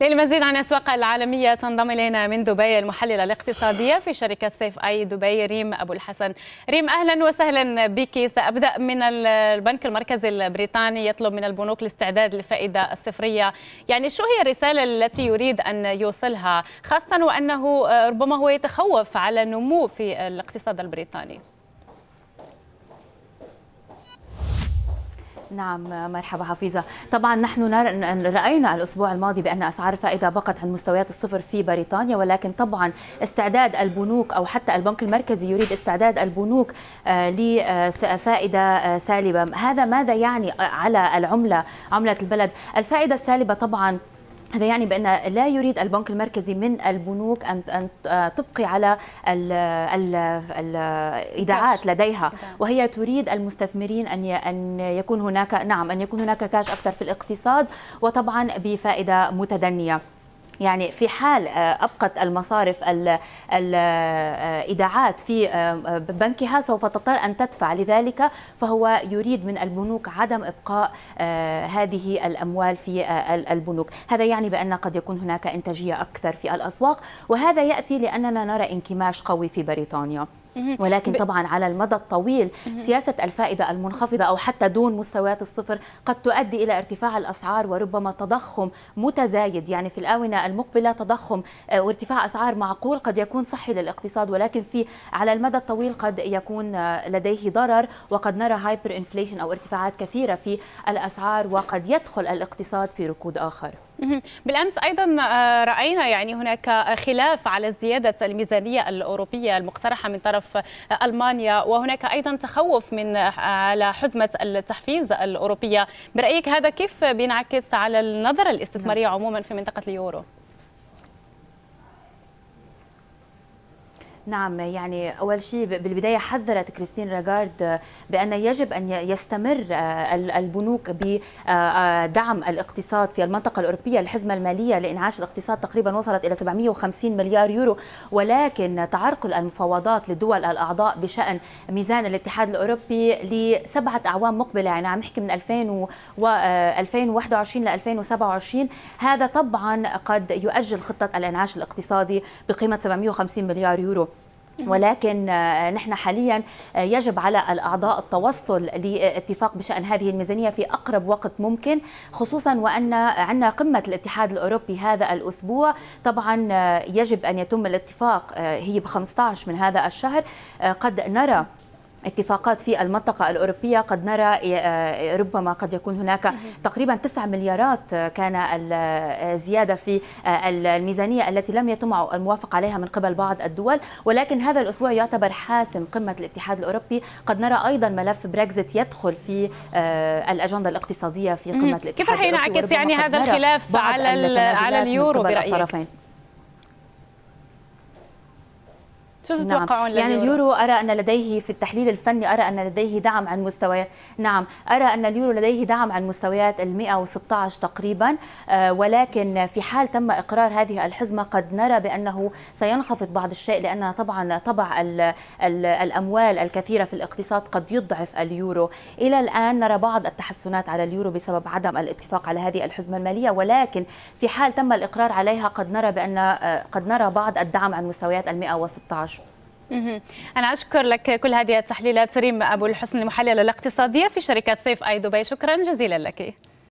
للمزيد عن الأسواق العالمية تنضم إلينا من دبي المحللة الاقتصادية في شركة سيف أي دبي ريم أبو الحسن ريم أهلا وسهلا بك سأبدأ من البنك المركزي البريطاني يطلب من البنوك الاستعداد للفائدة الصفرية يعني شو هي الرسالة التي يريد أن يوصلها خاصة وأنه ربما هو يتخوف على النمو في الاقتصاد البريطاني نعم مرحبا حفيظة طبعا نحن رأينا الأسبوع الماضي بأن أسعار الفائدة بقت عن مستويات الصفر في بريطانيا ولكن طبعا استعداد البنوك أو حتى البنك المركزي يريد استعداد البنوك آه، لفائدة آه، سالبة هذا ماذا يعني على العملة عملة البلد الفائدة السالبة طبعا هذا يعني بأن لا يريد البنك المركزي من البنوك أن أن تبقي على الإيداعات لديها وهي تريد المستثمرين أن أن يكون هناك نعم أن يكون هناك كاش أكثر في الاقتصاد وطبعا بفائدة متدنية يعني في حال آه، ابقت المصارف الايداعات آه، في آه، بنكها سوف تضطر ان تدفع لذلك فهو يريد من البنوك عدم ابقاء هذه الاموال في البنوك هذا يعني بان قد يكون هناك انتاجيه اكثر في الاسواق وهذا ياتي لاننا نرى انكماش قوي في بريطانيا ولكن طبعا على المدى الطويل سياسة الفائدة المنخفضة أو حتى دون مستويات الصفر قد تؤدي إلى ارتفاع الأسعار وربما تضخم متزايد يعني في الآونة المقبلة تضخم آه، وارتفاع أسعار معقول قد يكون صحي للاقتصاد ولكن في على المدى الطويل قد يكون آه، لديه ضرر وقد نرى هايبر انفليشن أو ارتفاعات كثيرة في الأسعار وقد يدخل الاقتصاد في ركود آخر بالامس ايضا آه، راينا يعني هناك خلاف على زياده الميزانيه الاوروبيه المقترحه من طرف آه، المانيا وهناك ايضا تخوف من آه، على حزمه التحفيز الاوروبيه برايك هذا كيف بينعكس على النظره الاستثماريه عموما في منطقه اليورو نعم يعني أول شيء بالبداية حذرت كريستين راغارد بأن يجب أن يستمر آه، البنوك بدعم آه، آه، الاقتصاد في المنطقة الأوروبية الحزمة المالية لإنعاش الاقتصاد تقريبا وصلت إلى 750 مليار يورو ولكن تعرقل المفاوضات للدول الأعضاء بشأن ميزان الاتحاد الأوروبي لسبعة أعوام مقبلة يعني عم نحكي من 2000 و 2021 ل 2027 هذا طبعا قد يؤجل خطة الإنعاش الاقتصادي بقيمة 750 مليار يورو ولكن آه، نحن حاليا آه، يجب على الاعضاء التوصل لاتفاق بشان هذه الميزانيه في اقرب وقت ممكن خصوصا وان عندنا قمه الاتحاد الاوروبي هذا الاسبوع طبعا آه، يجب ان يتم الاتفاق هي ب 15 من هذا الشهر قد نرى اتفاقات في المنطقة الأوروبية قد نرى آه، ربما قد يكون هناك تقريبا 9 مليارات آه، كان الزيادة آه، في الميزانية التي لم يتم الموافق عليها من قبل بعض الدول ولكن هذا الأسبوع يعتبر حاسم قمة الاتحاد الأوروبي قد نرى أيضا ملف بريكزيت يدخل في الأجندة الاقتصادية في قمة الاتحاد كيف رح ينعكس يعني هذا الخلاف على على اليورو برأيك؟ الطرفين. شو تتوقعون نعم. يعني اليورو أرى أن لديه في التحليل الفني أرى أن لديه دعم عن مستويات نعم أرى أن اليورو لديه دعم عن مستويات ال 116 تقريبا آه ولكن في حال تم إقرار هذه الحزمة قد نرى بأنه سينخفض بعض الشيء لأن طبعا طبع الـ الـ الأموال الكثيرة في الاقتصاد قد يضعف اليورو إلى الآن نرى بعض التحسنات على اليورو بسبب عدم الاتفاق على هذه الحزمة المالية ولكن في حال تم الإقرار عليها قد نرى بأن آه، قد نرى بعض الدعم عن مستويات ال 116 أنا أشكر لك كل هذه التحليلات ريم أبو الحسن المحللة الاقتصادية في شركة سيف أي دبي شكرا جزيلا لك